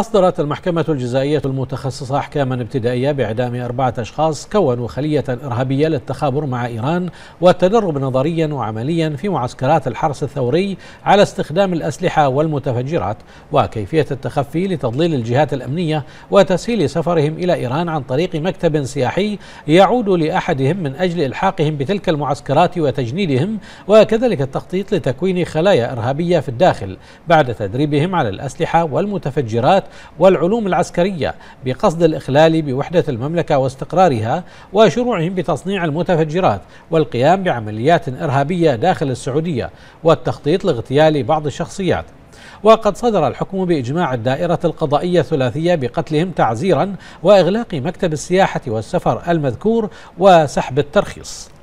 أصدرت المحكمة الجزائية المتخصصة أحكاما ابتدائية بإعدام أربعة أشخاص كونوا خلية إرهابية للتخابر مع إيران والتدرب نظريا وعمليا في معسكرات الحرس الثوري على استخدام الأسلحة والمتفجرات وكيفية التخفي لتضليل الجهات الأمنية وتسهيل سفرهم إلى إيران عن طريق مكتب سياحي يعود لأحدهم من أجل إلحاقهم بتلك المعسكرات وتجنيدهم وكذلك التخطيط لتكوين خلايا إرهابية في الداخل بعد تدريبهم على الأسلحة والمتفجرات والعلوم العسكرية بقصد الإخلال بوحدة المملكة واستقرارها وشروعهم بتصنيع المتفجرات والقيام بعمليات إرهابية داخل السعودية والتخطيط لاغتيال بعض الشخصيات وقد صدر الحكم بإجماع الدائرة القضائية الثلاثية بقتلهم تعزيرا وإغلاق مكتب السياحة والسفر المذكور وسحب الترخيص